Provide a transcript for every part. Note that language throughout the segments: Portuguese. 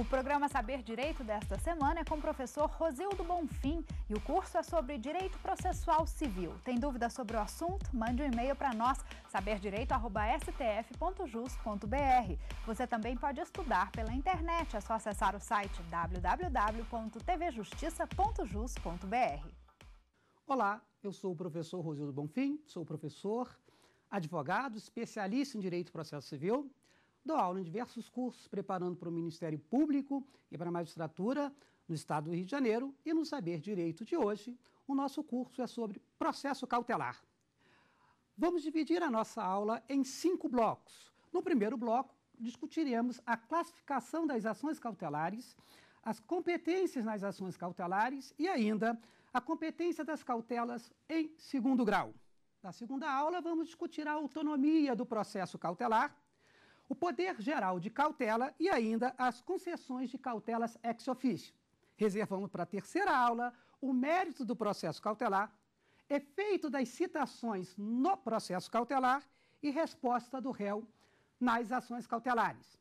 O programa Saber Direito desta semana é com o professor Rosildo Bonfim e o curso é sobre Direito Processual Civil. Tem dúvidas sobre o assunto? Mande um e-mail para nós, saberdireito.stf.jus.br. Você também pode estudar pela internet, é só acessar o site www.tvjustiça.jus.br. Olá, eu sou o professor Rosildo Bonfim, sou professor, advogado, especialista em Direito processual Civil Dou aula em diversos cursos, preparando para o Ministério Público e para a magistratura no Estado do Rio de Janeiro. E no Saber Direito de hoje, o nosso curso é sobre processo cautelar. Vamos dividir a nossa aula em cinco blocos. No primeiro bloco, discutiremos a classificação das ações cautelares, as competências nas ações cautelares e ainda a competência das cautelas em segundo grau. Na segunda aula, vamos discutir a autonomia do processo cautelar o poder geral de cautela e ainda as concessões de cautelas ex officio. Reservamos para a terceira aula o mérito do processo cautelar, efeito das citações no processo cautelar e resposta do réu nas ações cautelares.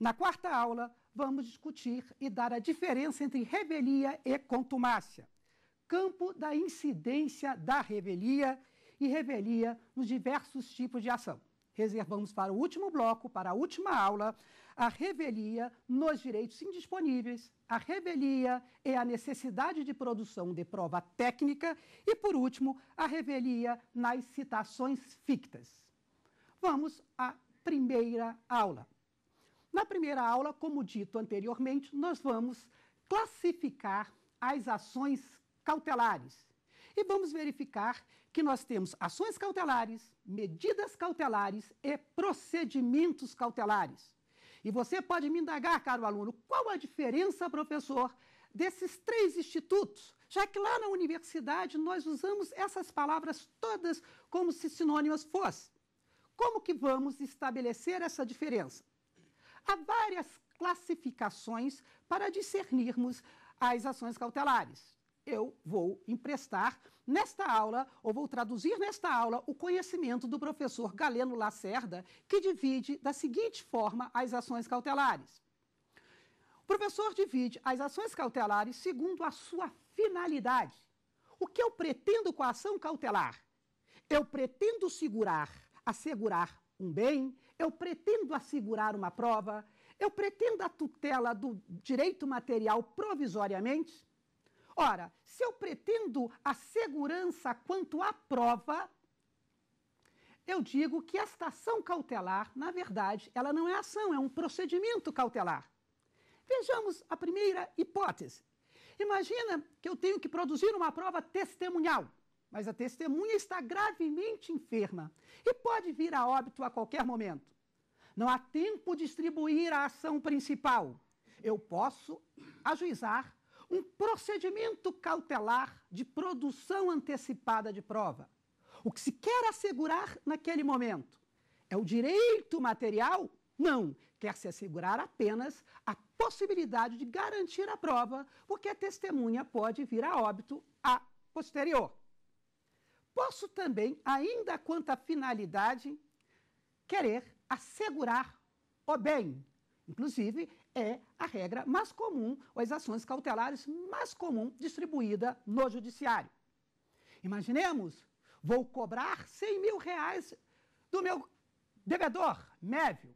Na quarta aula, vamos discutir e dar a diferença entre revelia e contumácia, campo da incidência da revelia e revelia nos diversos tipos de ação reservamos para o último bloco, para a última aula, a revelia nos direitos indisponíveis, a revelia e é a necessidade de produção de prova técnica e, por último, a revelia nas citações fictas. Vamos à primeira aula. Na primeira aula, como dito anteriormente, nós vamos classificar as ações cautelares e vamos verificar que nós temos ações cautelares, medidas cautelares e procedimentos cautelares. E você pode me indagar, caro aluno, qual a diferença, professor, desses três institutos? Já que lá na universidade nós usamos essas palavras todas como se sinônimas fossem. Como que vamos estabelecer essa diferença? Há várias classificações para discernirmos as ações cautelares eu vou emprestar nesta aula, ou vou traduzir nesta aula, o conhecimento do professor Galeno Lacerda, que divide da seguinte forma as ações cautelares. O professor divide as ações cautelares segundo a sua finalidade. O que eu pretendo com a ação cautelar? Eu pretendo segurar, assegurar um bem, eu pretendo assegurar uma prova, eu pretendo a tutela do direito material provisoriamente, Ora, se eu pretendo a segurança quanto à prova, eu digo que esta ação cautelar, na verdade, ela não é ação, é um procedimento cautelar. Vejamos a primeira hipótese. Imagina que eu tenho que produzir uma prova testemunhal, mas a testemunha está gravemente enferma e pode vir a óbito a qualquer momento. Não há tempo de distribuir a ação principal. Eu posso ajuizar um procedimento cautelar de produção antecipada de prova. O que se quer assegurar naquele momento é o direito material? Não, quer se assegurar apenas a possibilidade de garantir a prova, porque a testemunha pode vir a óbito a posterior. Posso também, ainda quanto à finalidade, querer assegurar o bem. Inclusive, é a regra mais comum, ou as ações cautelares mais comum distribuída no judiciário. Imaginemos, vou cobrar 100 mil reais do meu devedor, Mévio,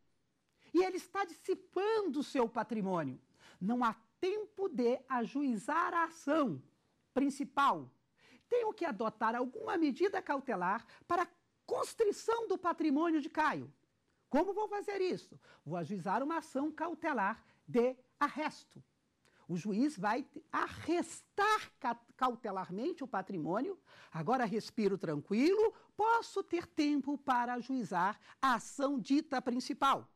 e ele está dissipando seu patrimônio. Não há tempo de ajuizar a ação principal. Tenho que adotar alguma medida cautelar para constrição do patrimônio de Caio. Como vou fazer isso? Vou ajuizar uma ação cautelar de arresto. O juiz vai arrestar cautelarmente o patrimônio. Agora respiro tranquilo, posso ter tempo para ajuizar a ação dita principal.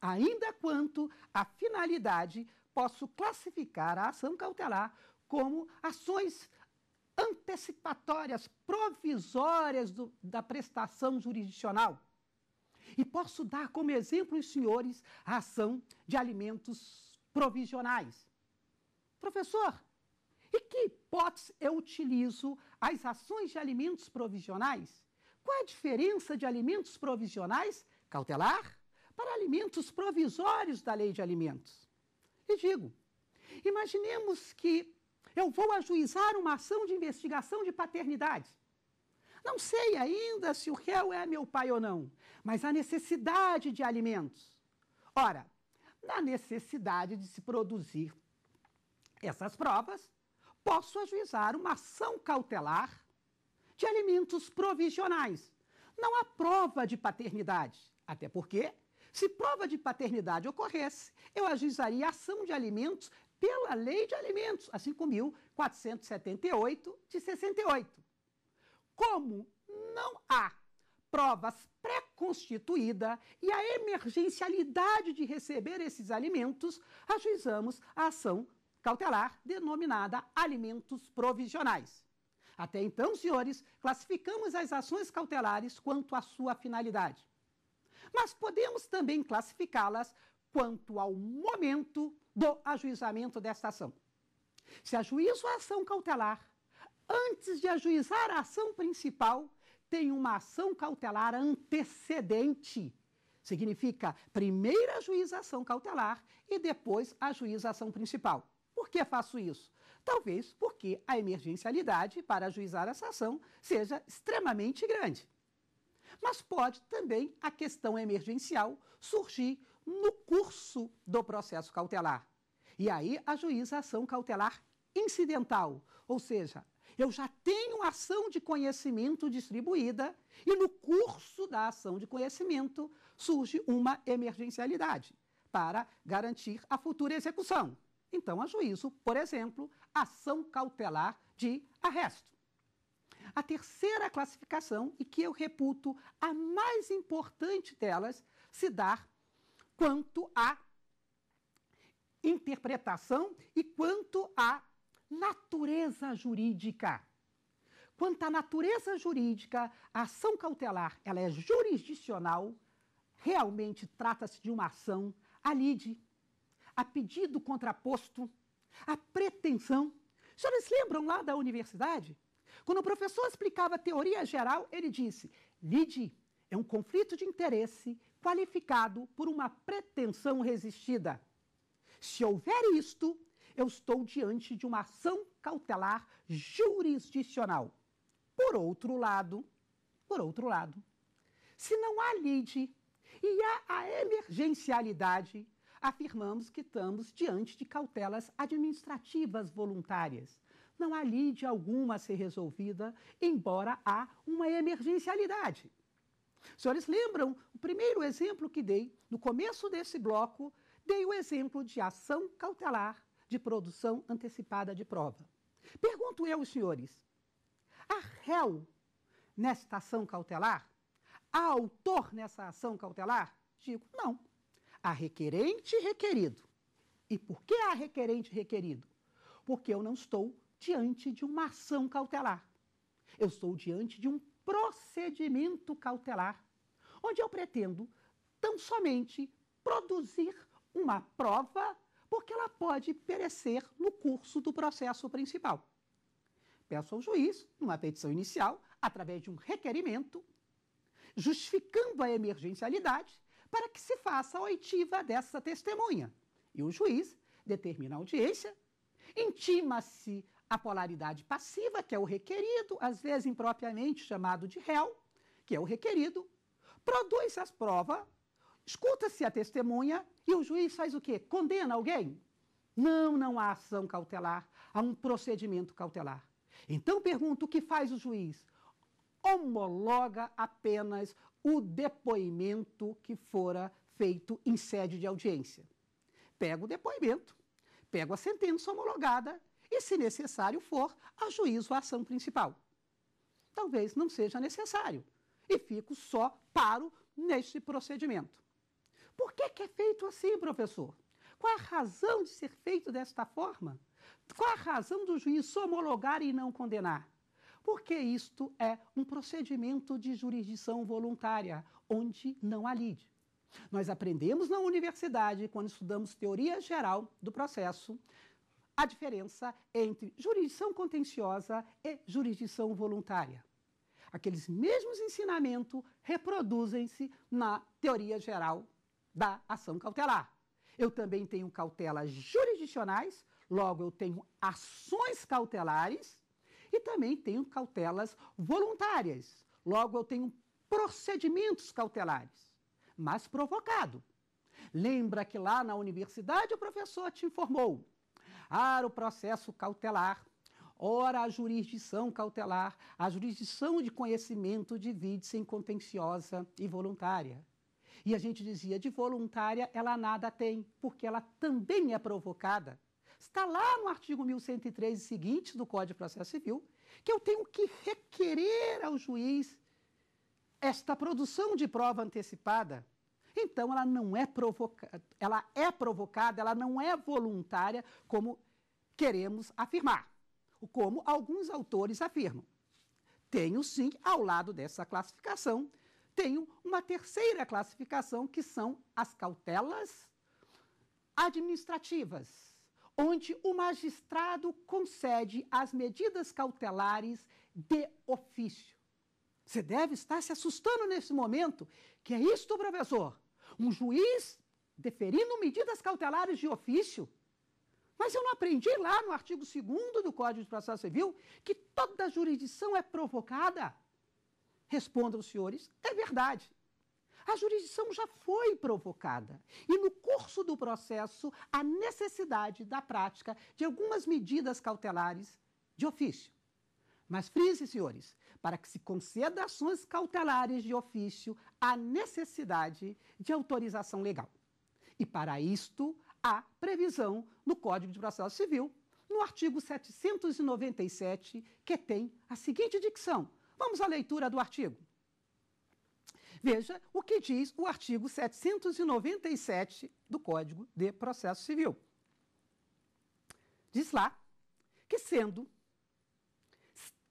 Ainda quanto à finalidade, posso classificar a ação cautelar como ações antecipatórias provisórias do, da prestação jurisdicional e posso dar como exemplo os senhores a ação de alimentos provisionais. Professor, e que hipótese eu utilizo as ações de alimentos provisionais? Qual a diferença de alimentos provisionais, cautelar, para alimentos provisórios da lei de alimentos? E digo, imaginemos que eu vou ajuizar uma ação de investigação de paternidade. Não sei ainda se o réu é meu pai ou não, mas a necessidade de alimentos. Ora, na necessidade de se produzir essas provas, posso ajuizar uma ação cautelar de alimentos provisionais. Não há prova de paternidade, até porque, se prova de paternidade ocorresse, eu ajuizaria ação de alimentos pela lei de alimentos, assim como 1478 de 68. Como não há provas pré-constituída e a emergencialidade de receber esses alimentos, ajuizamos a ação cautelar denominada alimentos provisionais. Até então, senhores, classificamos as ações cautelares quanto à sua finalidade. Mas podemos também classificá-las quanto ao momento do ajuizamento desta ação. Se ajuizo a ação cautelar, antes de ajuizar a ação principal, tem uma ação cautelar antecedente. Significa primeiro a ação cautelar e depois a juízação ação principal. Por que faço isso? Talvez porque a emergencialidade para ajuizar essa ação seja extremamente grande. Mas pode também a questão emergencial surgir no curso do processo cautelar. E aí a juízação ação cautelar incidental, ou seja, eu já tenho ação de conhecimento distribuída e no curso da ação de conhecimento surge uma emergencialidade para garantir a futura execução. Então, juízo, por exemplo, ação cautelar de arresto. A terceira classificação, e que eu reputo a mais importante delas, se dar quanto à interpretação e quanto à natureza jurídica. Quanto à natureza jurídica, a ação cautelar ela é jurisdicional, realmente trata-se de uma ação a lide, a pedido contraposto, a pretensão. Vocês senhores lembram lá da universidade? Quando o professor explicava a teoria geral, ele disse: lide é um conflito de interesse qualificado por uma pretensão resistida. Se houver isto, eu estou diante de uma ação cautelar jurisdicional. Por outro lado, por outro lado, se não há lide e há a emergencialidade, afirmamos que estamos diante de cautelas administrativas voluntárias. Não há lide alguma a ser resolvida, embora há uma emergencialidade. Os senhores lembram o primeiro exemplo que dei no começo desse bloco? Dei o exemplo de ação cautelar de produção antecipada de prova. Pergunto eu, senhores, a réu nesta ação cautelar? a autor nessa ação cautelar? Digo, não. a requerente e requerido. E por que a requerente e requerido? Porque eu não estou diante de uma ação cautelar. Eu estou diante de um procedimento cautelar, onde eu pretendo tão somente produzir uma prova porque ela pode perecer no curso do processo principal. Peço ao juiz, numa petição inicial, através de um requerimento, justificando a emergencialidade, para que se faça a oitiva dessa testemunha. E o juiz determina a audiência, intima-se a polaridade passiva, que é o requerido, às vezes impropriamente chamado de réu, que é o requerido, produz as provas Escuta-se a testemunha e o juiz faz o quê? Condena alguém? Não, não há ação cautelar, há um procedimento cautelar. Então pergunto: o que faz o juiz? Homologa apenas o depoimento que fora feito em sede de audiência. Pega o depoimento, pega a sentença homologada e, se necessário for, ajuizo a ação principal. Talvez não seja necessário e fico só paro neste procedimento. Por que, que é feito assim, professor? Qual a razão de ser feito desta forma? Qual a razão do juiz homologar e não condenar? Porque isto é um procedimento de jurisdição voluntária, onde não há lide. Nós aprendemos na universidade, quando estudamos teoria geral do processo, a diferença entre jurisdição contenciosa e jurisdição voluntária. Aqueles mesmos ensinamentos reproduzem-se na teoria geral da ação cautelar. Eu também tenho cautelas jurisdicionais, logo eu tenho ações cautelares e também tenho cautelas voluntárias, logo eu tenho procedimentos cautelares, mas provocado. Lembra que lá na universidade o professor te informou: ora ah, o processo cautelar, ora a jurisdição cautelar, a jurisdição de conhecimento divide-se em contenciosa e voluntária. E a gente dizia, de voluntária ela nada tem, porque ela também é provocada. Está lá no artigo 1103 e seguinte do Código de Processo Civil que eu tenho que requerer ao juiz esta produção de prova antecipada. Então ela não é provocada, ela é provocada, ela não é voluntária como queremos afirmar, como alguns autores afirmam. Tenho sim ao lado dessa classificação tenho uma terceira classificação, que são as cautelas administrativas, onde o magistrado concede as medidas cautelares de ofício. Você deve estar se assustando nesse momento, que é isto, professor. Um juiz deferindo medidas cautelares de ofício. Mas eu não aprendi lá no artigo 2 do Código de Processo Civil que toda jurisdição é provocada. Respondam os senhores, é verdade. A jurisdição já foi provocada e, no curso do processo, a necessidade da prática de algumas medidas cautelares de ofício. Mas frise, senhores, para que se conceda ações cautelares de ofício, há necessidade de autorização legal. E para isto há previsão no Código de Processo Civil, no artigo 797, que tem a seguinte dicção: Vamos à leitura do artigo. Veja o que diz o artigo 797 do Código de Processo Civil. Diz lá que sendo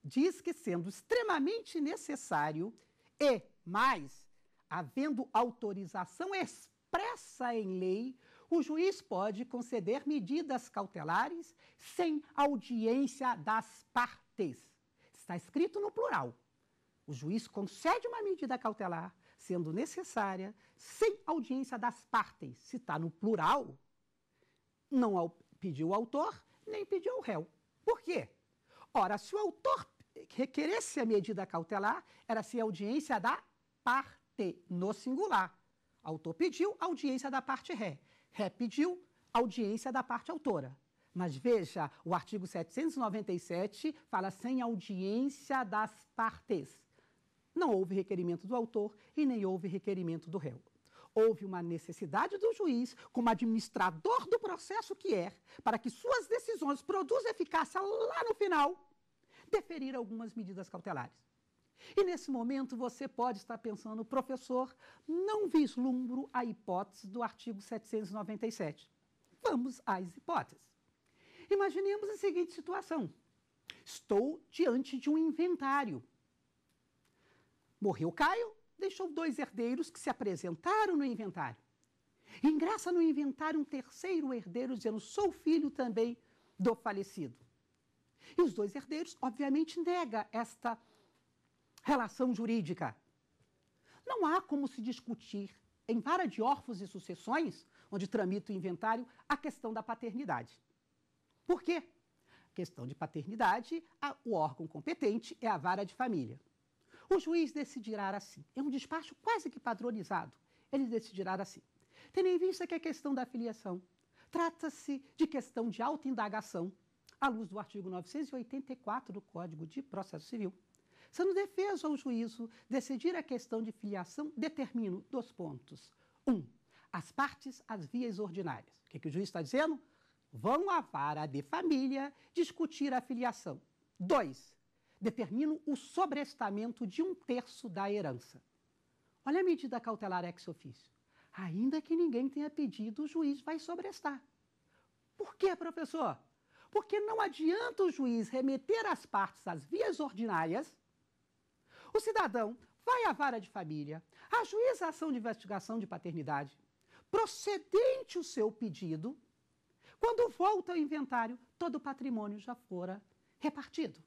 diz que sendo extremamente necessário e mais havendo autorização expressa em lei, o juiz pode conceder medidas cautelares sem audiência das partes. Está escrito no plural. O juiz concede uma medida cautelar, sendo necessária, sem audiência das partes. Se está no plural, não pediu o autor, nem pediu o réu. Por quê? Ora, se o autor requeresse a medida cautelar, era se audiência da parte, no singular. Autor pediu, audiência da parte ré. Ré pediu, audiência da parte autora. Mas veja, o artigo 797 fala sem audiência das partes. Não houve requerimento do autor e nem houve requerimento do réu. Houve uma necessidade do juiz, como administrador do processo que é, para que suas decisões produzam eficácia lá no final, deferir algumas medidas cautelares. E nesse momento você pode estar pensando, professor, não vislumbro a hipótese do artigo 797. Vamos às hipóteses. Imaginemos a seguinte situação: estou diante de um inventário Morreu Caio, deixou dois herdeiros que se apresentaram no inventário. Ingressa no inventário um terceiro herdeiro dizendo: sou filho também do falecido. E os dois herdeiros, obviamente, nega esta relação jurídica. Não há como se discutir em vara de órfãos e sucessões, onde tramita o inventário, a questão da paternidade. Por quê? A questão de paternidade, a, o órgão competente é a vara de família. O juiz decidirá assim. É um despacho quase que padronizado. Ele decidirá assim. Tendo em vista que a é questão da filiação trata-se de questão de autoindagação, à luz do artigo 984 do Código de Processo Civil. Sendo defesa ao juízo decidir a questão de filiação, determino dois pontos. Um, as partes às vias ordinárias. O que, que o juiz está dizendo? Vão à vara de família discutir a filiação. Dois, determino o sobreestamento de um terço da herança. Olha a medida cautelar ex officio. Ainda que ninguém tenha pedido, o juiz vai sobrestar. Por quê, professor? Porque não adianta o juiz remeter as partes às vias ordinárias. O cidadão vai à vara de família, ajuiza a ação de investigação de paternidade, procedente o seu pedido. Quando volta ao inventário, todo o patrimônio já fora repartido.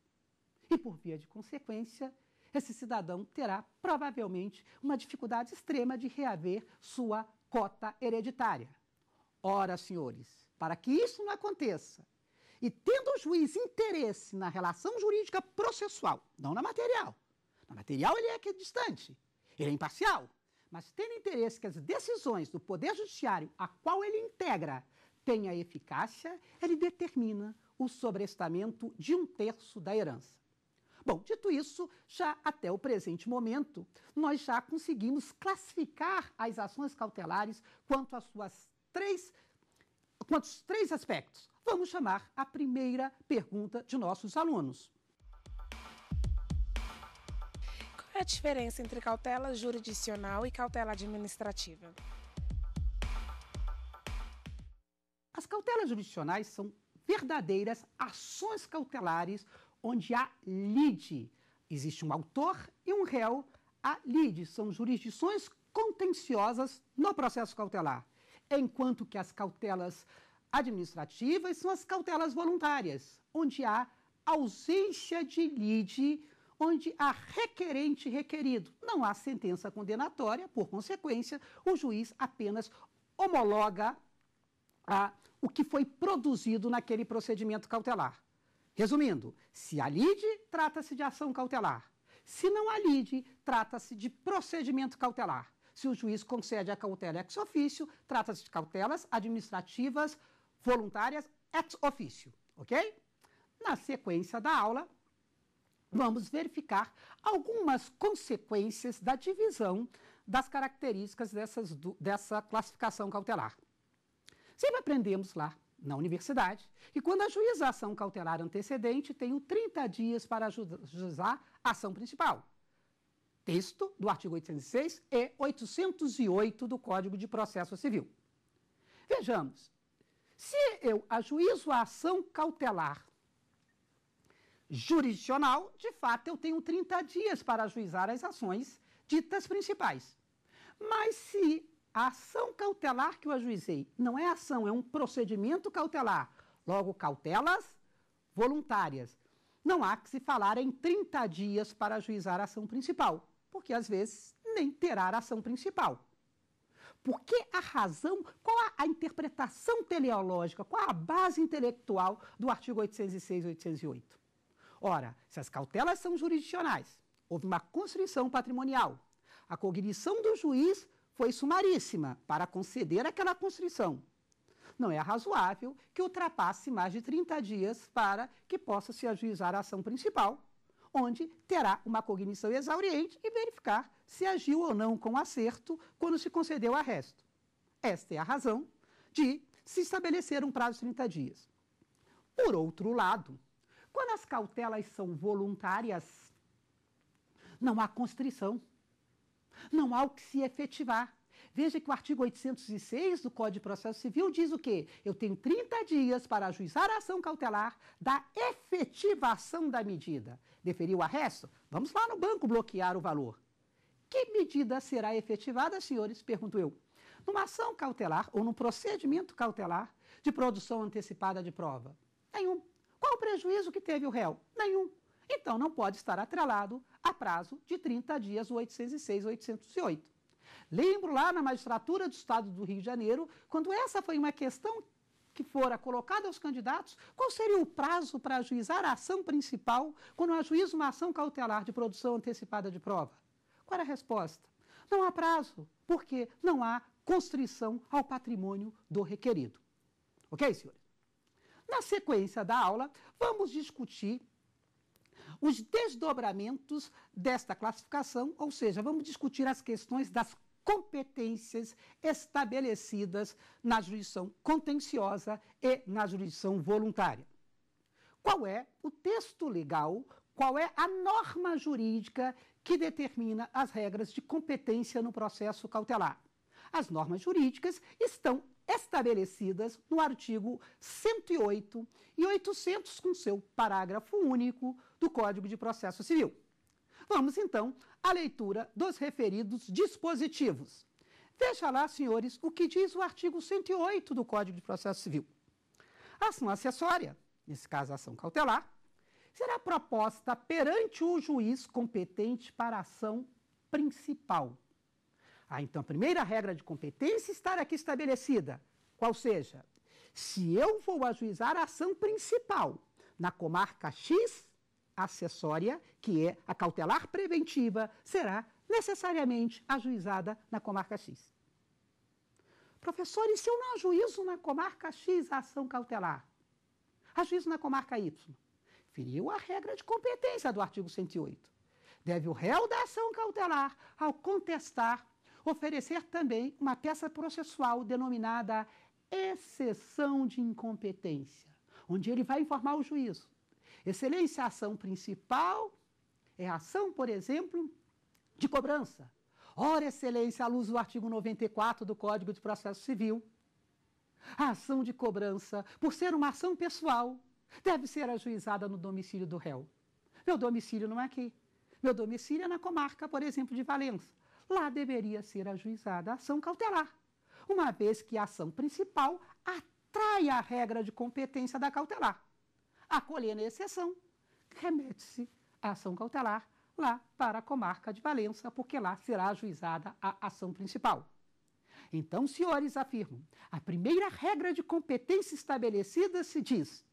E, por via de consequência, esse cidadão terá provavelmente uma dificuldade extrema de reaver sua cota hereditária. Ora, senhores, para que isso não aconteça, e tendo o juiz interesse na relação jurídica processual, não na material, na material ele é que é distante, ele é imparcial, mas tendo interesse que as decisões do Poder Judiciário, a qual ele integra, tenha eficácia, ele determina o sobrestamento de um terço da herança. Bom, dito isso, já até o presente momento, nós já conseguimos classificar as ações cautelares quanto às suas três quanto aos três aspectos. Vamos chamar a primeira pergunta de nossos alunos. Qual é a diferença entre cautela jurisdicional e cautela administrativa? As cautelas jurisdicionais são verdadeiras ações cautelares onde há lide. Existe um autor e um réu. A lide são jurisdições contenciosas no processo cautelar, enquanto que as cautelas administrativas são as cautelas voluntárias, onde há ausência de lide, onde há requerente e requerido. Não há sentença condenatória, por consequência, o juiz apenas homologa a, o que foi produzido naquele procedimento cautelar. Resumindo, se há lide, trata-se de ação cautelar. Se não há lide, trata-se de procedimento cautelar. Se o juiz concede a cautela ex officio, trata-se de cautelas administrativas voluntárias ex officio, ok? Na sequência da aula, vamos verificar algumas consequências da divisão das características dessas, dessa classificação cautelar. Sempre aprendemos lá na universidade. E quando ajuizar ação cautelar antecedente, tenho 30 dias para ajuizar ação principal. Texto do artigo 806 e 808 do Código de Processo Civil. Vejamos, se eu ajuizo a ação cautelar jurisdicional, de fato eu tenho 30 dias para ajuizar as ações ditas principais. Mas se a ação cautelar que eu ajuizei não é ação, é um procedimento cautelar. Logo, cautelas voluntárias. Não há que se falar em 30 dias para ajuizar a ação principal, porque às vezes nem terá a ação principal. Por que a razão, qual a, a interpretação teleológica, qual a base intelectual do artigo 806 e 808? Ora, se as cautelas são jurisdicionais, houve uma constrição patrimonial. A cognição do juiz foi sumaríssima para conceder aquela constrição. Não é razoável que ultrapasse mais de 30 dias para que possa se ajuizar a ação principal, onde terá uma cognição exauriente e verificar se agiu ou não com acerto quando se concedeu o arresto. Esta é a razão de se estabelecer um prazo de 30 dias. Por outro lado, quando as cautelas são voluntárias, não há constrição não há o que se efetivar. Veja que o artigo 806 do Código de Processo Civil diz o quê? Eu tenho 30 dias para ajuizar a ação cautelar da efetivação da medida. deferir o arresto? Vamos lá no banco bloquear o valor. Que medida será efetivada, senhores? Pergunto eu. Numa ação cautelar ou num procedimento cautelar de produção antecipada de prova? Nenhum. Qual o prejuízo que teve o réu? Nenhum. Então não pode estar atrelado a prazo de 30 dias o 806 808. Lembro lá na magistratura do Estado do Rio de Janeiro, quando essa foi uma questão que fora colocada aos candidatos, qual seria o prazo para ajuizar a ação principal quando ajuiza uma ação cautelar de produção antecipada de prova? Qual era a resposta? Não há prazo, porque não há constrição ao patrimônio do requerido. Ok, senhores? Na sequência da aula, vamos discutir os desdobramentos desta classificação, ou seja, vamos discutir as questões das competências estabelecidas na jurisdição contenciosa e na jurisdição voluntária. Qual é o texto legal, qual é a norma jurídica que determina as regras de competência no processo cautelar? As normas jurídicas estão estabelecidas no artigo 108 e 800, com seu parágrafo único, do Código de Processo Civil. Vamos então à leitura dos referidos dispositivos. Veja lá, senhores, o que diz o artigo 108 do Código de Processo Civil. A ação acessória, nesse caso a ação cautelar, será proposta perante o juiz competente para a ação principal. Ah, então a primeira regra de competência estar aqui estabelecida, qual seja, se eu vou ajuizar a ação principal na comarca X acessória, que é a cautelar preventiva, será necessariamente ajuizada na comarca X. Professor, e se eu não ajuizo na comarca X a ação cautelar? Ajuizo na comarca Y. Feriu a regra de competência do artigo 108. Deve o réu da ação cautelar, ao contestar, oferecer também uma peça processual denominada exceção de incompetência, onde ele vai informar o juízo Excelência, a ação principal é a ação, por exemplo, de cobrança. Ora, Excelência, à luz do artigo 94 do Código de Processo Civil, a ação de cobrança, por ser uma ação pessoal, deve ser ajuizada no domicílio do réu. Meu domicílio não é aqui. Meu domicílio é na comarca, por exemplo, de Valença. Lá deveria ser ajuizada a ação cautelar, uma vez que a ação principal atrai a regra de competência da cautelar acolhendo a exceção, remete-se a ação cautelar lá para a comarca de Valença, porque lá será ajuizada a ação principal. Então, senhores, afirmo, a primeira regra de competência estabelecida se diz: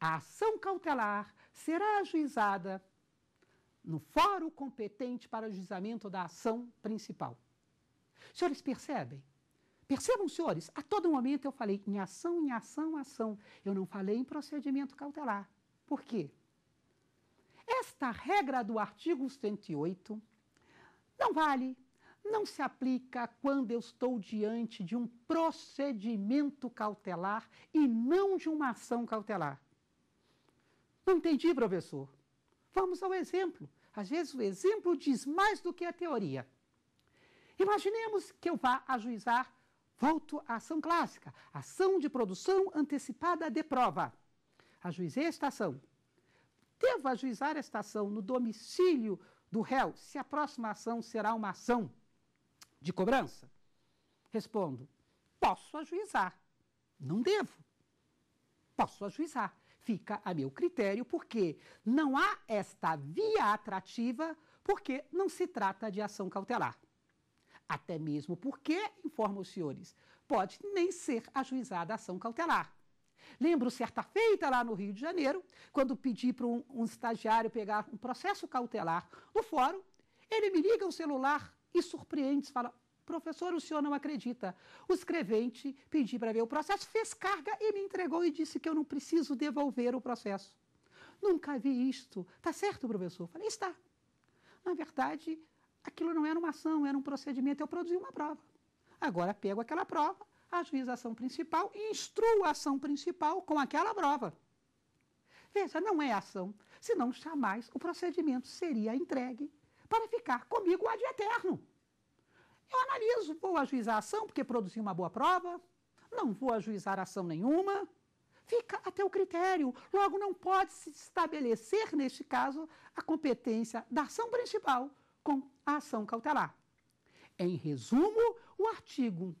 a ação cautelar será ajuizada no fórum competente para o juizamento da ação principal. Senhores percebem? Percebam, senhores, a todo momento eu falei em ação, em ação, ação. Eu não falei em procedimento cautelar. Por quê? Esta regra do artigo 108 não vale, não se aplica quando eu estou diante de um procedimento cautelar e não de uma ação cautelar. Não entendi, professor. Vamos ao exemplo. Às vezes o exemplo diz mais do que a teoria. Imaginemos que eu vá ajuizar Volto à ação clássica, ação de produção antecipada de prova. Ajuizei esta ação. Devo ajuizar esta ação no domicílio do réu se a próxima ação será uma ação de cobrança? Respondo: posso ajuizar. Não devo. Posso ajuizar. Fica a meu critério, porque não há esta via atrativa, porque não se trata de ação cautelar. Até mesmo porque, informa os senhores, pode nem ser ajuizada a ação cautelar. Lembro certa feita lá no Rio de Janeiro, quando pedi para um, um, estagiário pegar um processo cautelar no fórum, ele me liga o celular e surpreende, fala: professor, o senhor não acredita. O escrevente pedi para ver o processo, fez carga e me entregou e disse que eu não preciso devolver o processo. Nunca vi isto. Está certo, professor? Falei: está. Na verdade, Aquilo não era uma ação, era um procedimento, eu produzi uma prova. Agora pego aquela prova, ajuizo a ação principal e instruo a ação principal com aquela prova. Veja, não é ação, senão jamais o procedimento seria entregue para ficar comigo ad eterno. Eu analiso, vou ajuizar a ação porque produzi uma boa prova, não vou ajuizar ação nenhuma, fica até o critério. Logo, não pode se estabelecer, neste caso, a competência da ação principal com a ação cautelar. Em resumo, o artigo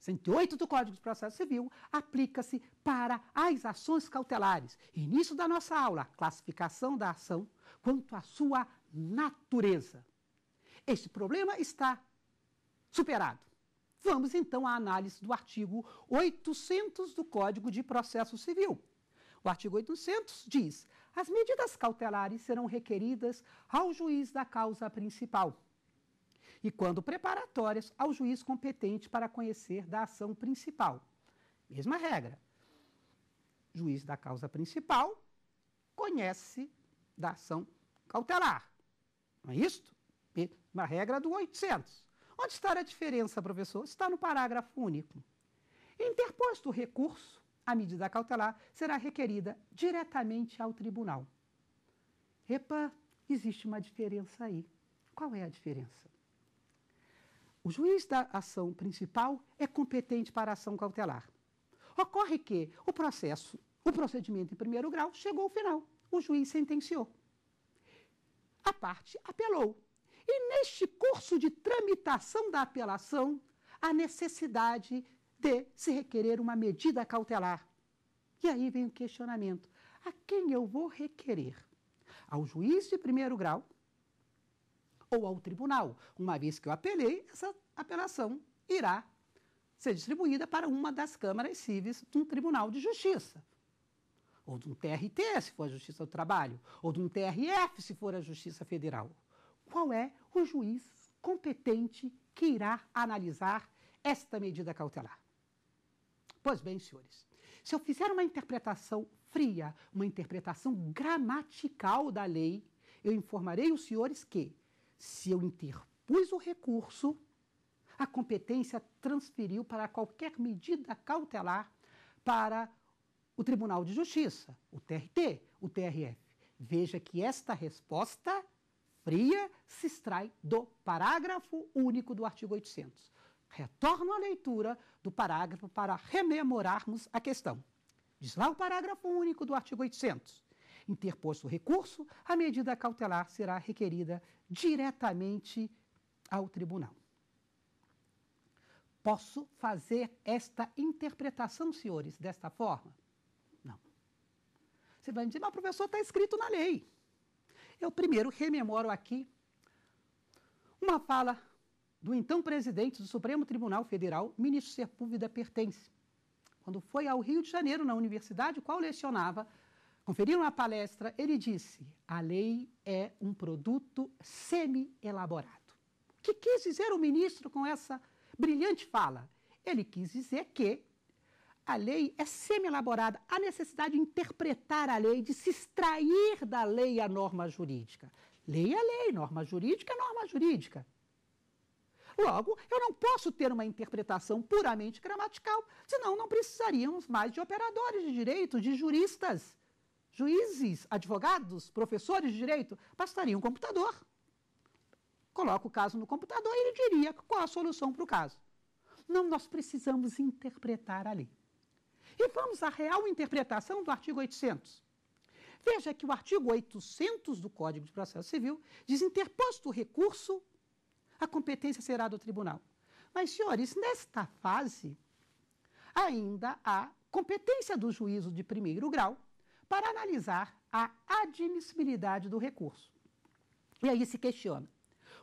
108 do Código de Processo Civil aplica-se para as ações cautelares. Início da nossa aula, classificação da ação quanto à sua natureza. Este problema está superado. Vamos então à análise do artigo 800 do Código de Processo Civil. O artigo 800 diz: as medidas cautelares serão requeridas ao juiz da causa principal e, quando preparatórias, ao juiz competente para conhecer da ação principal. Mesma regra. Juiz da causa principal conhece da ação cautelar. Não é isto? Uma regra do 800. Onde está a diferença, professor? Está no parágrafo único. Interposto o recurso, a medida cautelar será requerida diretamente ao tribunal. Epa, existe uma diferença aí. Qual é a diferença? O juiz da ação principal é competente para a ação cautelar. Ocorre que o processo, o procedimento em primeiro grau, chegou ao final. O juiz sentenciou. A parte apelou. E neste curso de tramitação da apelação, a necessidade de se requerer uma medida cautelar. E aí vem o questionamento: a quem eu vou requerer? Ao juiz de primeiro grau ou ao tribunal? Uma vez que eu apelei, essa apelação irá ser distribuída para uma das câmaras cíveis de um tribunal de justiça, ou de um TRT, se for a Justiça do Trabalho, ou de um TRF, se for a Justiça Federal. Qual é o juiz competente que irá analisar esta medida cautelar? Pois bem, senhores, se eu fizer uma interpretação fria, uma interpretação gramatical da lei, eu informarei os senhores que, se eu interpus o recurso, a competência transferiu para qualquer medida cautelar para o Tribunal de Justiça, o TRT, o TRF. Veja que esta resposta fria se extrai do parágrafo único do artigo 800. Retorno à leitura do parágrafo para rememorarmos a questão. Diz lá o parágrafo único do artigo 800. Interposto o recurso, a medida cautelar será requerida diretamente ao tribunal. Posso fazer esta interpretação, senhores, desta forma? Não. Você vai me dizer, mas professor, está escrito na lei. Eu primeiro rememoro aqui uma fala do então presidente do Supremo Tribunal Federal, ministro Serpúvida Pertence. Quando foi ao Rio de Janeiro, na universidade, qual lecionava, conferiram a palestra, ele disse: a lei é um produto semi-elaborado. O que quis dizer o ministro com essa brilhante fala? Ele quis dizer que a lei é semi-elaborada. Há necessidade de interpretar a lei, de se extrair da lei a norma jurídica. Lei é lei, norma jurídica é norma jurídica. Logo, eu não posso ter uma interpretação puramente gramatical, senão não precisaríamos mais de operadores de direito, de juristas, juízes, advogados, professores de direito, bastaria um computador. Coloca o caso no computador e ele diria qual a solução para o caso. Não, nós precisamos interpretar ali. E vamos à real interpretação do artigo 800. Veja que o artigo 800 do Código de Processo Civil diz interposto recurso a competência será do tribunal. Mas, senhores, nesta fase, ainda há competência do juízo de primeiro grau para analisar a admissibilidade do recurso. E aí se questiona: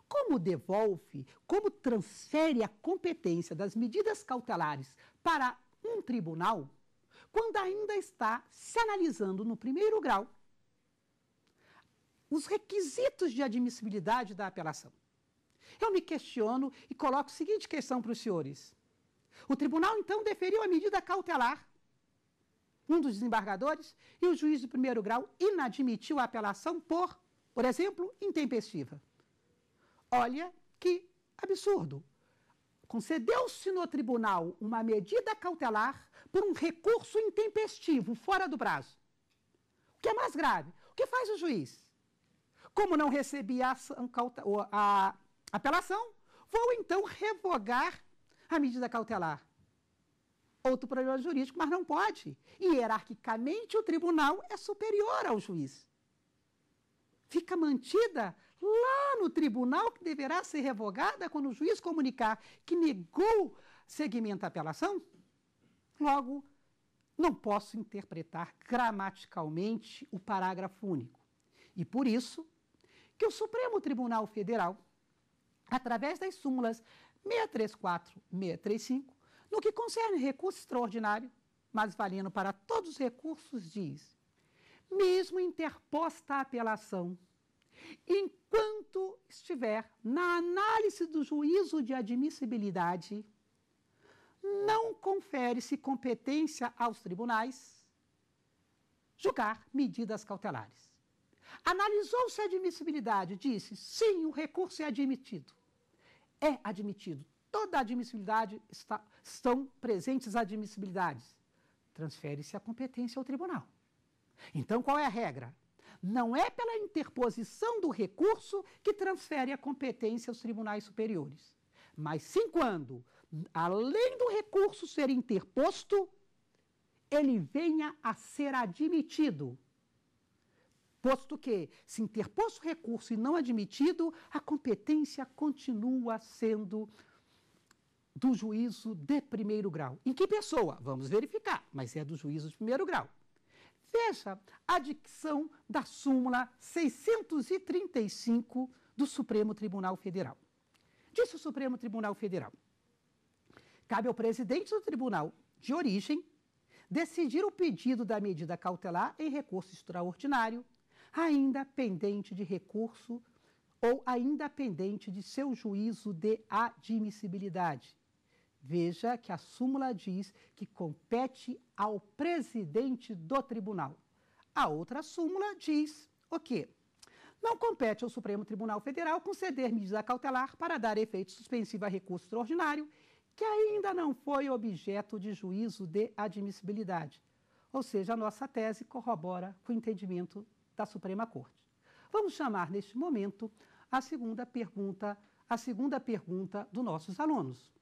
como devolve, como transfere a competência das medidas cautelares para um tribunal quando ainda está se analisando no primeiro grau os requisitos de admissibilidade da apelação? eu me questiono e coloco a seguinte questão para os senhores. O tribunal, então, deferiu a medida cautelar. Um dos desembargadores e o juiz de primeiro grau inadmitiu a apelação por, por exemplo, intempestiva. Olha que absurdo. Concedeu-se no tribunal uma medida cautelar por um recurso intempestivo, fora do prazo. O que é mais grave? O que faz o juiz? Como não recebia a, a, Apelação. Vou então revogar a medida cautelar. Outro problema jurídico, mas não pode. E hierarquicamente o tribunal é superior ao juiz. Fica mantida lá no tribunal que deverá ser revogada quando o juiz comunicar que negou segmento à apelação. Logo, não posso interpretar gramaticalmente o parágrafo único. E por isso que o Supremo Tribunal Federal através das súmulas 634 635, no que concerne recurso extraordinário, mas valendo para todos os recursos diz, mesmo interposta a apelação, enquanto estiver na análise do juízo de admissibilidade, não confere-se competência aos tribunais julgar medidas cautelares. Analisou-se a admissibilidade, disse sim, o recurso é admitido. É admitido. Toda admissibilidade está, estão presentes admissibilidades. Transfere-se a competência ao tribunal. Então, qual é a regra? Não é pela interposição do recurso que transfere a competência aos tribunais superiores, mas sim quando, além do recurso ser interposto, ele venha a ser admitido Posto que, se interposto recurso e não admitido, a competência continua sendo do juízo de primeiro grau. Em que pessoa? Vamos verificar, mas é do juízo de primeiro grau. Veja a dicção da súmula 635 do Supremo Tribunal Federal. Disse o Supremo Tribunal Federal: cabe ao presidente do tribunal de origem decidir o pedido da medida cautelar em recurso extraordinário ainda pendente de recurso ou ainda pendente de seu juízo de admissibilidade. Veja que a súmula diz que compete ao presidente do tribunal. A outra súmula diz o quê? Não compete ao Supremo Tribunal Federal conceder medida cautelar para dar efeito suspensivo a recurso extraordinário que ainda não foi objeto de juízo de admissibilidade. Ou seja, a nossa tese corrobora com o entendimento da Suprema Corte. Vamos chamar neste momento a segunda pergunta, a segunda pergunta dos nossos alunos.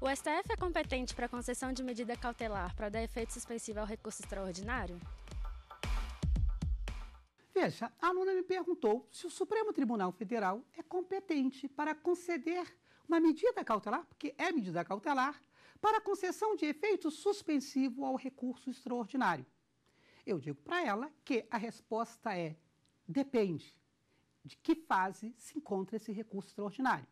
O STF é competente para a concessão de medida cautelar para dar efeito suspensivo ao recurso extraordinário? Veja, a aluna me perguntou se o Supremo Tribunal Federal é competente para conceder uma medida cautelar, porque é medida cautelar, para concessão de efeito suspensivo ao recurso extraordinário? Eu digo para ela que a resposta é depende de que fase se encontra esse recurso extraordinário.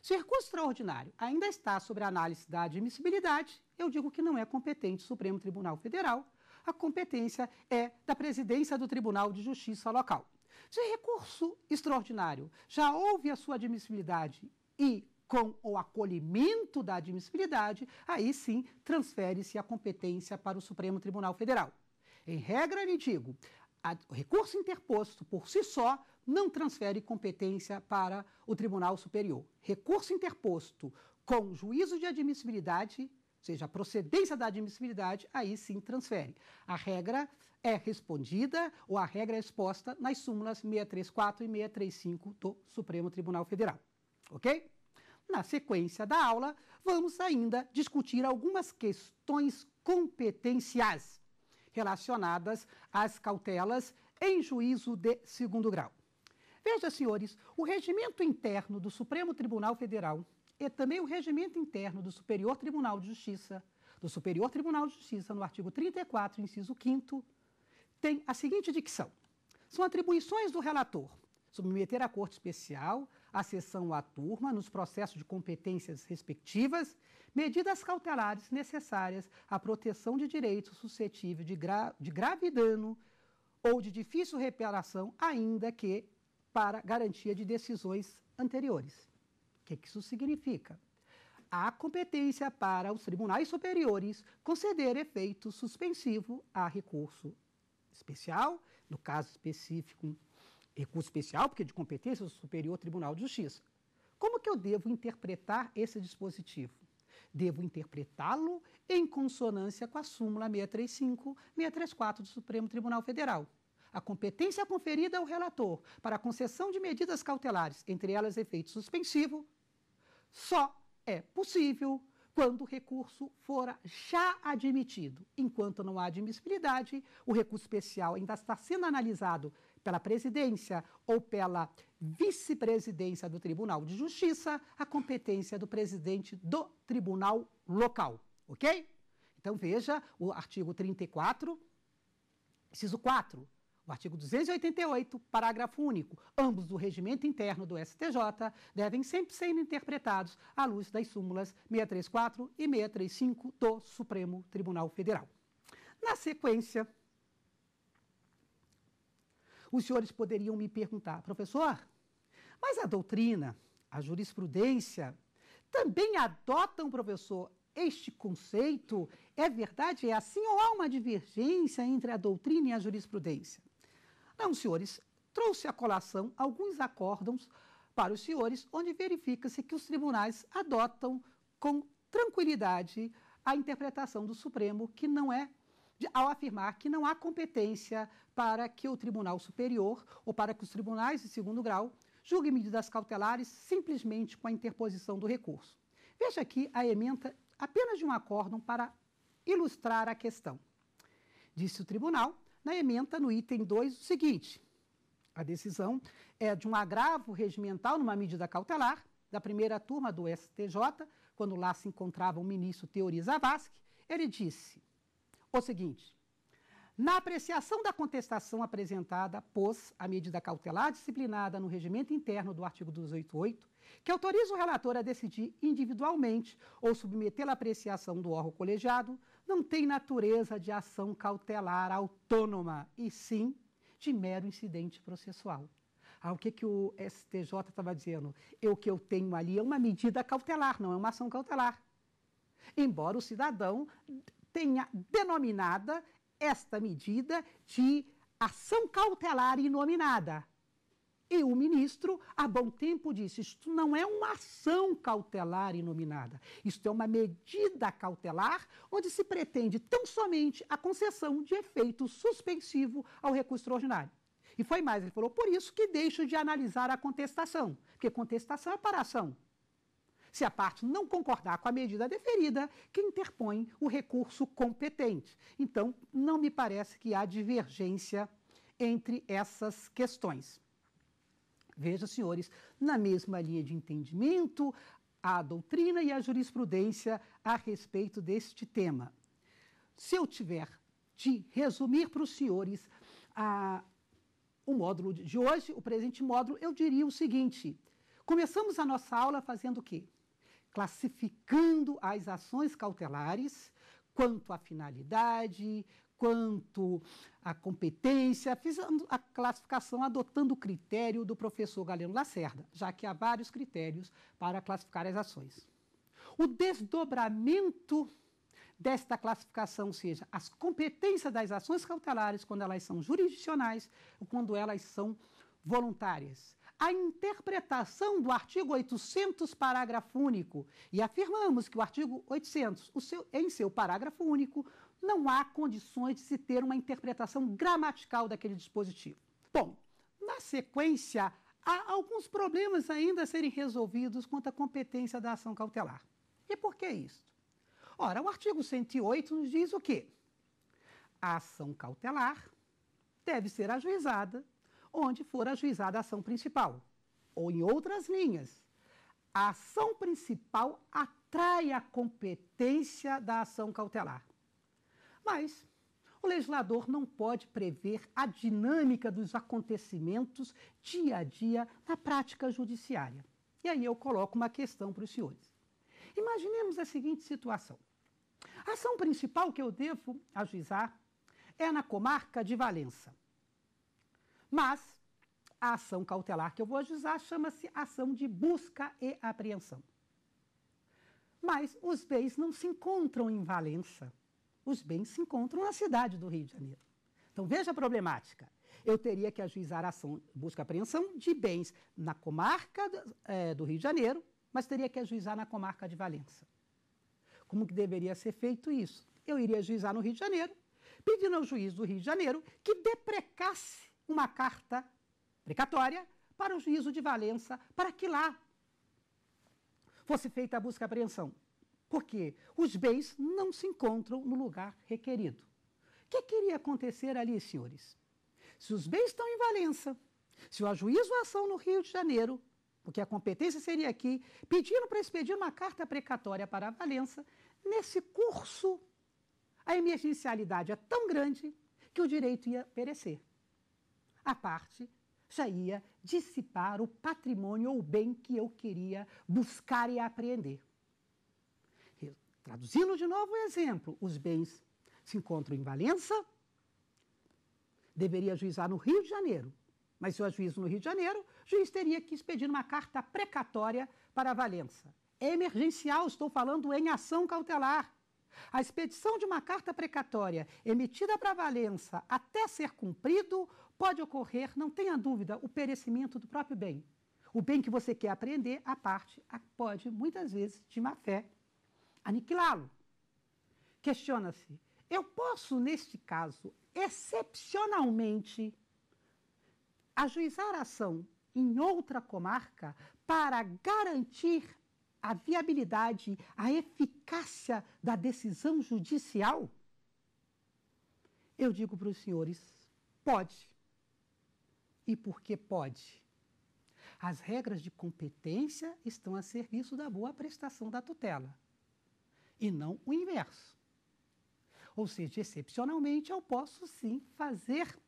Se o recurso extraordinário ainda está sobre a análise da admissibilidade, eu digo que não é competente o Supremo Tribunal Federal, a competência é da presidência do Tribunal de Justiça local. Se recurso extraordinário já houve a sua admissibilidade e com o acolhimento da admissibilidade, aí sim transfere-se a competência para o Supremo Tribunal Federal. Em regra, lhe digo, o recurso interposto por si só não transfere competência para o Tribunal Superior. Recurso interposto com juízo de admissibilidade, ou seja, a procedência da admissibilidade, aí sim transfere. A regra é respondida ou a regra é exposta nas súmulas 634 e 635 do Supremo Tribunal Federal. Ok? Na sequência da aula, vamos ainda discutir algumas questões competenciais relacionadas às cautelas em juízo de segundo grau. Veja, senhores, o regimento interno do Supremo Tribunal Federal e também o regimento interno do Superior Tribunal de Justiça, do Superior Tribunal de Justiça, no artigo 34, inciso 5 tem a seguinte dicção: são atribuições do relator submeter à Corte Especial à sessão ou à turma, nos processos de competências respectivas, medidas cautelares necessárias à proteção de direitos suscetíveis de, gra de grave dano ou de difícil reparação, ainda que para garantia de decisões anteriores. O que, que isso significa? a competência para os tribunais superiores conceder efeito suspensivo a recurso especial, no caso específico, recurso especial, porque de competência do Superior Tribunal de Justiça. Como que eu devo interpretar esse dispositivo? Devo interpretá-lo em consonância com a súmula 635, 634 do Supremo Tribunal Federal. A competência conferida ao relator para a concessão de medidas cautelares, entre elas efeito suspensivo, só é possível quando o recurso fora já admitido. Enquanto não há admissibilidade, o recurso especial ainda está sendo analisado pela presidência ou pela vice-presidência do Tribunal de Justiça a competência do presidente do tribunal local, ok? Então veja o artigo 34, inciso 4, o artigo 288, parágrafo único. Ambos do regimento interno do STJ devem sempre ser interpretados à luz das súmulas 634 e 635 do Supremo Tribunal Federal. Na sequência, os senhores poderiam me perguntar, professor, mas a doutrina, a jurisprudência, também adotam, professor, este conceito? É verdade? É assim ou há uma divergência entre a doutrina e a jurisprudência? Não, senhores, trouxe à colação alguns acórdãos para os senhores, onde verifica-se que os tribunais adotam com tranquilidade a interpretação do Supremo, que não é de, ao afirmar que não há competência para que o Tribunal Superior ou para que os tribunais de segundo grau julguem medidas cautelares simplesmente com a interposição do recurso. Veja aqui a ementa apenas de um acórdão para ilustrar a questão. Disse o tribunal, na ementa no item 2, o seguinte: a decisão é de um agravo regimental numa medida cautelar da primeira turma do STJ, quando lá se encontrava o ministro Teori Zavascki, ele disse: o seguinte: na apreciação da contestação apresentada, pôs a medida cautelar disciplinada no regimento interno do artigo 288, que autoriza o relator a decidir individualmente ou submetê-la à apreciação do órgão colegiado, não tem natureza de ação cautelar autônoma, e sim de mero incidente processual. Ah, o que, que o STJ estava dizendo? O que eu tenho ali é uma medida cautelar, não é uma ação cautelar. Embora o cidadão tenha denominada esta medida de ação cautelar inominada. E o ministro, há bom tempo, disse: isto não é uma ação cautelar inominada, isto é uma medida cautelar onde se pretende tão somente a concessão de efeito suspensivo ao recurso extraordinário. E foi mais, ele falou: por isso que deixo de analisar a contestação, porque contestação é para ação. Se a parte não concordar com a medida deferida, que interpõe o recurso competente. Então, não me parece que há divergência entre essas questões. Veja, senhores, na mesma linha de entendimento, a doutrina e a jurisprudência a respeito deste tema. Se eu tiver de resumir para os senhores a, o módulo de hoje, o presente módulo, eu diria o seguinte: começamos a nossa aula fazendo o quê? classificando as ações cautelares quanto à finalidade, quanto à competência, fiz a classificação adotando o critério do professor Galeno Lacerda, já que há vários critérios para classificar as ações. O desdobramento desta classificação, ou seja, as competências das ações cautelares quando elas são jurisdicionais ou quando elas são voluntárias a interpretação do artigo 800, parágrafo único, e afirmamos que o artigo 800, o seu, em seu parágrafo único, não há condições de se ter uma interpretação gramatical daquele dispositivo. Bom, na sequência, há alguns problemas ainda a serem resolvidos quanto à competência da ação cautelar. E por que isso? Ora, o artigo 108 nos diz o quê? A ação cautelar deve ser ajuizada onde for ajuizada a ação principal. Ou em outras linhas, a ação principal atrai a competência da ação cautelar. Mas o legislador não pode prever a dinâmica dos acontecimentos dia a dia na prática judiciária. E aí eu coloco uma questão para os senhores. Imaginemos a seguinte situação. A ação principal que eu devo ajuizar é na comarca de Valença. Mas a ação cautelar que eu vou ajuizar chama-se ação de busca e apreensão. Mas os bens não se encontram em Valença. Os bens se encontram na cidade do Rio de Janeiro. Então veja a problemática. Eu teria que ajuizar a ação busca e apreensão de bens na comarca do, é, do Rio de Janeiro, mas teria que ajuizar na comarca de Valença. Como que deveria ser feito isso? Eu iria ajuizar no Rio de Janeiro, pedindo ao juiz do Rio de Janeiro que deprecasse uma carta precatória para o juízo de Valença, para que lá fosse feita a busca e apreensão. Porque os bens não se encontram no lugar requerido. O que queria acontecer ali, senhores? Se os bens estão em Valença, se o ajuízo a ação no Rio de Janeiro, porque a competência seria aqui, pedindo para expedir uma carta precatória para Valença, nesse curso a emergencialidade é tão grande que o direito ia perecer a parte já ia dissipar o patrimônio ou bem que eu queria buscar e apreender. Traduzindo de novo o exemplo, os bens se encontram em Valença, deveria juizar no Rio de Janeiro, mas se eu ajuizo no Rio de Janeiro, o juiz teria que expedir uma carta precatória para Valença. É emergencial, estou falando em ação cautelar. A expedição de uma carta precatória emitida para Valença até ser cumprido pode ocorrer, não tenha dúvida, o perecimento do próprio bem. O bem que você quer aprender, a parte pode, muitas vezes, de má fé, aniquilá-lo. Questiona-se: eu posso, neste caso, excepcionalmente, ajuizar a ação em outra comarca para garantir a viabilidade, a eficácia da decisão judicial? Eu digo para os senhores: pode. E por que pode? As regras de competência estão a serviço da boa prestação da tutela, e não o inverso. Ou seja, excepcionalmente, eu posso sim fazer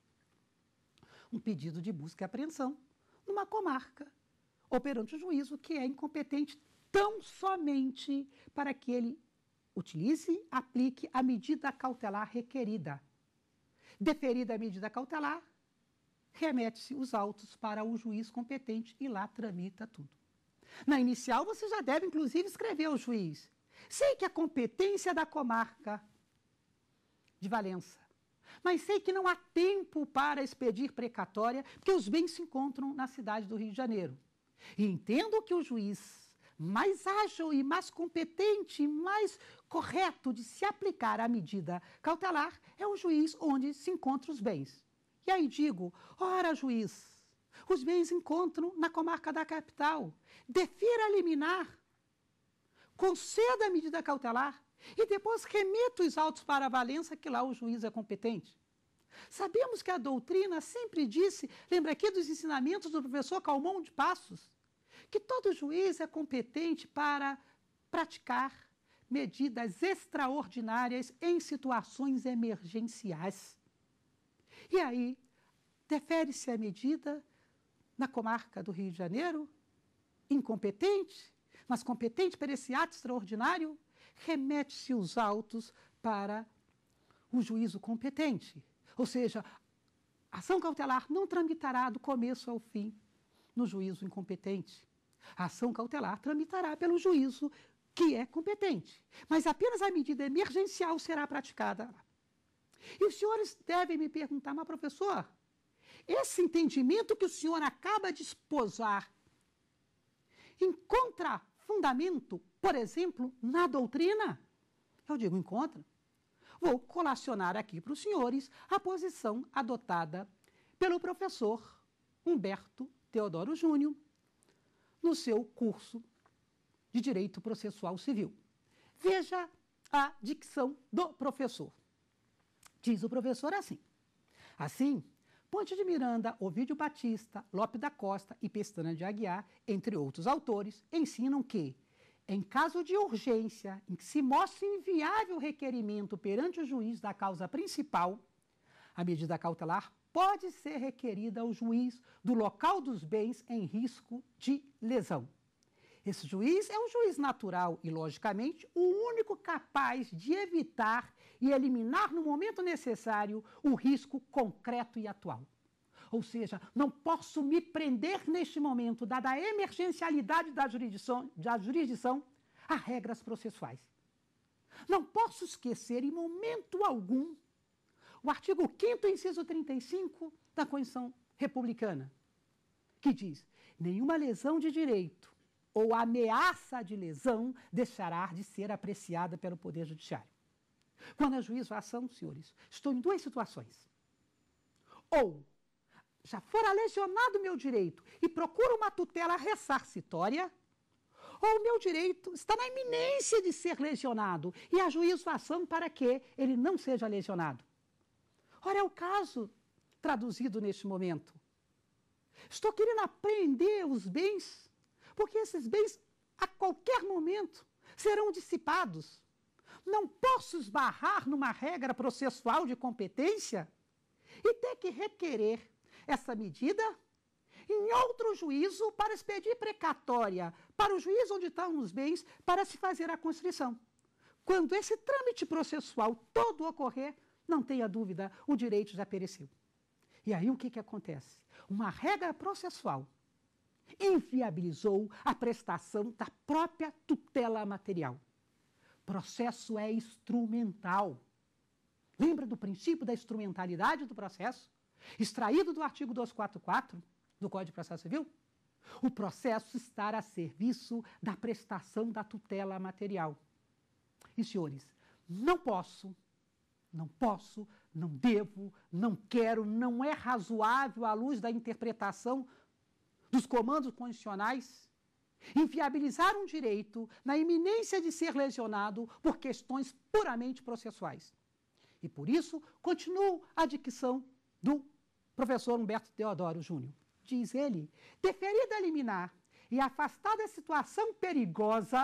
um pedido de busca e apreensão numa comarca, ou perante o juízo que é incompetente tão somente para que ele utilize, aplique a medida cautelar requerida. Deferida a medida cautelar, remete-se os autos para o juiz competente e lá tramita tudo. Na inicial, você já deve, inclusive, escrever ao juiz. Sei que a é competência é da comarca de Valença, mas sei que não há tempo para expedir precatória, porque os bens se encontram na cidade do Rio de Janeiro. E entendo que o juiz mais ágil e mais competente e mais correto de se aplicar a medida cautelar é o juiz onde se encontram os bens. E aí digo, ora juiz, os bens encontram na comarca da capital. Defira liminar, conceda a medida cautelar e depois remeta os autos para Valença, que lá o juiz é competente. Sabemos que a doutrina sempre disse, lembra aqui dos ensinamentos do professor Calmon de Passos, que todo juiz é competente para praticar medidas extraordinárias em situações emergenciais. E aí, defere-se a medida na comarca do Rio de Janeiro, incompetente, mas competente para esse ato extraordinário, remete-se os autos para o juízo competente. Ou seja, a ação cautelar não tramitará do começo ao fim no juízo incompetente. A ação cautelar tramitará pelo juízo que é competente, mas apenas a medida emergencial será praticada. E os senhores devem me perguntar, mas professor, esse entendimento que o senhor acaba de esposar encontra fundamento, por exemplo, na doutrina? Eu digo, encontra. Vou colacionar aqui para os senhores a posição adotada pelo professor Humberto Teodoro Júnior no seu curso de Direito Processual Civil. Veja a dicção do professor. Diz o professor assim: Assim, Ponte de Miranda, Ovídio Batista, Lope da Costa e Pestana de Aguiar, entre outros autores, ensinam que, em caso de urgência em que se mostre inviável o requerimento perante o juiz da causa principal, a medida cautelar pode ser requerida ao juiz do local dos bens em risco de lesão. Esse juiz é um juiz natural e, logicamente, o único capaz de evitar e eliminar no momento necessário o risco concreto e atual. Ou seja, não posso me prender neste momento, dada a emergencialidade da jurisdição, da jurisdição a regras processuais. Não posso esquecer, em momento algum, o artigo 5 inciso 35 da Constituição Republicana, que diz: nenhuma lesão de direito ou ameaça de lesão deixará de ser apreciada pelo Poder Judiciário. Quando ajuizo a ação, senhores, estou em duas situações. Ou já fora lesionado meu direito e procuro uma tutela ressarcitória, ou o meu direito está na iminência de ser lesionado e ajuizo a ação para que ele não seja lesionado. Ora, é o caso traduzido neste momento. Estou querendo apreender os bens, porque esses bens a qualquer momento serão dissipados. Não posso esbarrar numa regra processual de competência e ter que requerer essa medida em outro juízo para expedir precatória para o juiz onde estão os bens para se fazer a constrição. Quando esse trâmite processual todo ocorrer, não tenha dúvida, o direito já pereceu. E aí o que, que acontece? Uma regra processual inviabilizou a prestação da própria tutela material. Processo é instrumental. Lembra do princípio da instrumentalidade do processo? Extraído do artigo 244 do Código de Processo Civil? O processo estar a serviço da prestação da tutela material. E, senhores, não posso não posso, não devo, não quero, não é razoável à luz da interpretação dos comandos constitucionais inviabilizar um direito na iminência de ser lesionado por questões puramente processuais. E por isso, continuo a dicção do professor Humberto Teodoro Júnior. Diz ele: deferida a liminar e afastada a situação perigosa,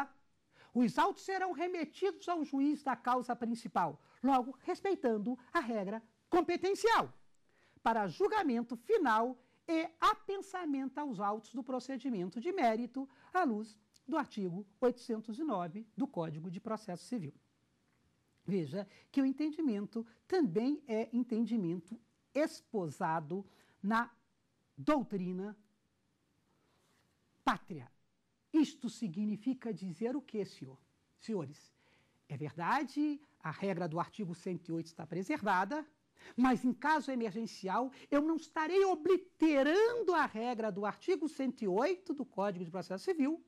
os autos serão remetidos ao juiz da causa principal, logo respeitando a regra competencial, para julgamento final e apensamento aos autos do procedimento de mérito, à luz do artigo 809 do Código de Processo Civil. Veja que o entendimento também é entendimento esposado na doutrina pátria. Isto significa dizer o que, senhor? Senhores, é verdade, a regra do artigo 108 está preservada, mas em caso emergencial, eu não estarei obliterando a regra do artigo 108 do Código de Processo Civil,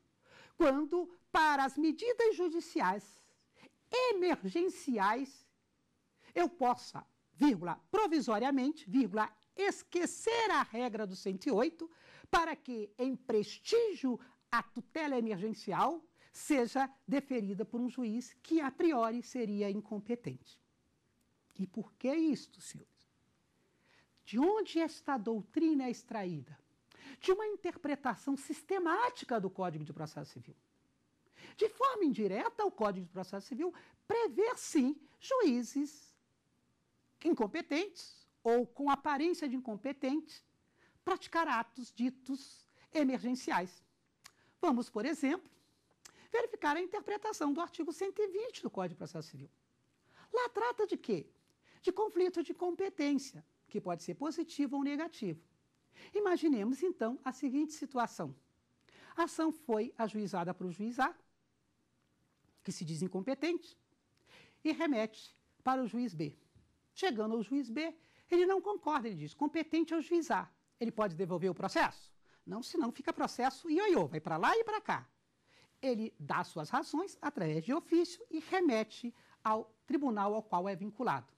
quando para as medidas judiciais emergenciais eu possa, vírgula, provisoriamente, vírgula, esquecer a regra do 108 para que, em prestígio à tutela emergencial, seja deferida por um juiz que a priori seria incompetente. E por que isto, senhores? De onde esta doutrina é extraída? De uma interpretação sistemática do Código de Processo Civil. De forma indireta, o Código de Processo Civil prevê, sim, juízes incompetentes ou com aparência de incompetente praticar atos ditos emergenciais. Vamos, por exemplo, verificar a interpretação do artigo 120 do Código de Processo Civil. Lá trata de quê? De conflito de competência, que pode ser positivo ou negativo. Imaginemos, então, a seguinte situação. A ação foi ajuizada para o juiz A, que se diz incompetente, e remete para o juiz B. Chegando ao juiz B, ele não concorda, ele diz: competente é o juiz A. Ele pode devolver o processo? Não, senão fica processo ioiô, vai para lá e para cá ele dá suas razões através de ofício e remete ao tribunal ao qual é vinculado.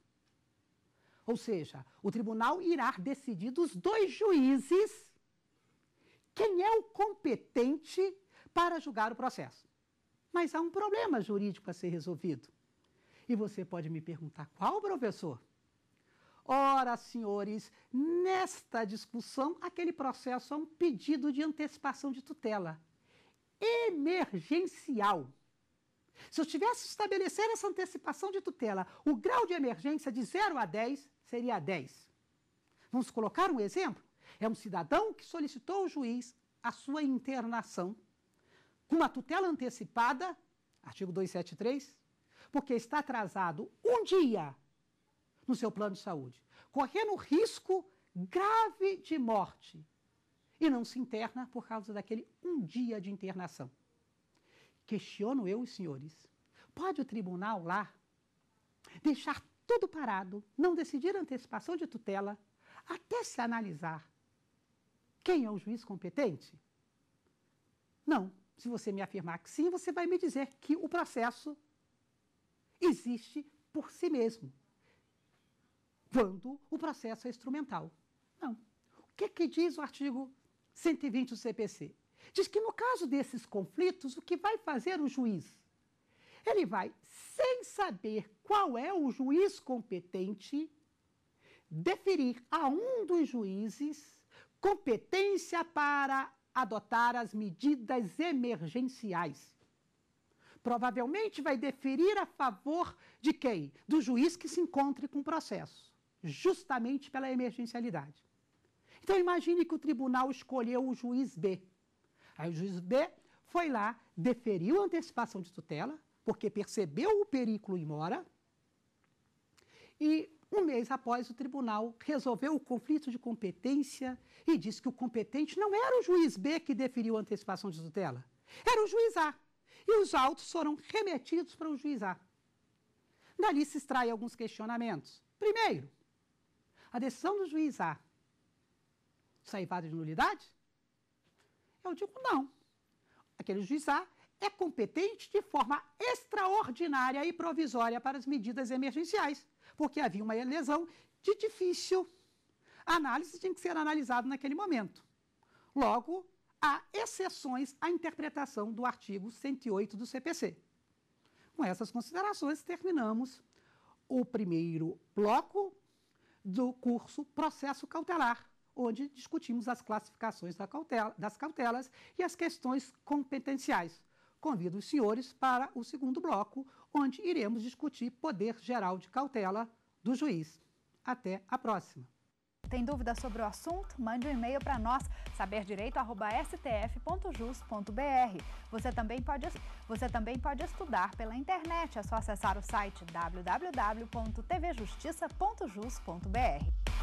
Ou seja, o tribunal irá decidir dos dois juízes quem é o competente para julgar o processo. Mas há um problema jurídico a ser resolvido. E você pode me perguntar qual, professor? Ora, senhores, nesta discussão, aquele processo é um pedido de antecipação de tutela emergencial. Se eu tivesse estabelecer essa antecipação de tutela, o grau de emergência de 0 a 10 seria 10. Vamos colocar um exemplo? É um cidadão que solicitou ao juiz a sua internação com uma tutela antecipada, artigo 273, porque está atrasado um dia no seu plano de saúde, correndo risco grave de morte e não se interna por causa daquele um dia de internação. Questiono eu os senhores: pode o tribunal lá deixar tudo parado, não decidir antecipação de tutela, até se analisar quem é o juiz competente? Não. Se você me afirmar que sim, você vai me dizer que o processo existe por si mesmo, quando o processo é instrumental. Não. O que, que diz o artigo 120 do CPC. Diz que no caso desses conflitos, o que vai fazer o juiz? Ele vai, sem saber qual é o juiz competente, deferir a um dos juízes competência para adotar as medidas emergenciais. Provavelmente vai deferir a favor de quem? Do juiz que se encontre com o processo, justamente pela emergencialidade. Então imagine que o tribunal escolheu o juiz B. Aí o juiz B foi lá, deferiu a antecipação de tutela, porque percebeu o perículo em mora, e um mês após o tribunal resolveu o conflito de competência e disse que o competente não era o juiz B que deferiu a antecipação de tutela, era o juiz A. E os autos foram remetidos para o juiz A. Dali se extrai alguns questionamentos. Primeiro, a decisão do juiz A saivada de nulidade? Eu digo não. Aquele juiz A é competente de forma extraordinária e provisória para as medidas emergenciais, porque havia uma lesão de difícil análise, tinha que ser analisado naquele momento. Logo, há exceções à interpretação do artigo 108 do CPC. Com essas considerações, terminamos o primeiro bloco do curso Processo Cautelar onde discutimos as classificações da cautela, das cautelas e as questões competenciais. Convido os senhores para o segundo bloco, onde iremos discutir poder geral de cautela do juiz. Até a próxima! Tem dúvida sobre o assunto? Mande um e-mail para nós, saberdireito.stf.jus.br. Você também, pode, você também pode estudar pela internet. É só acessar o site www.tvjustiça.jus.br.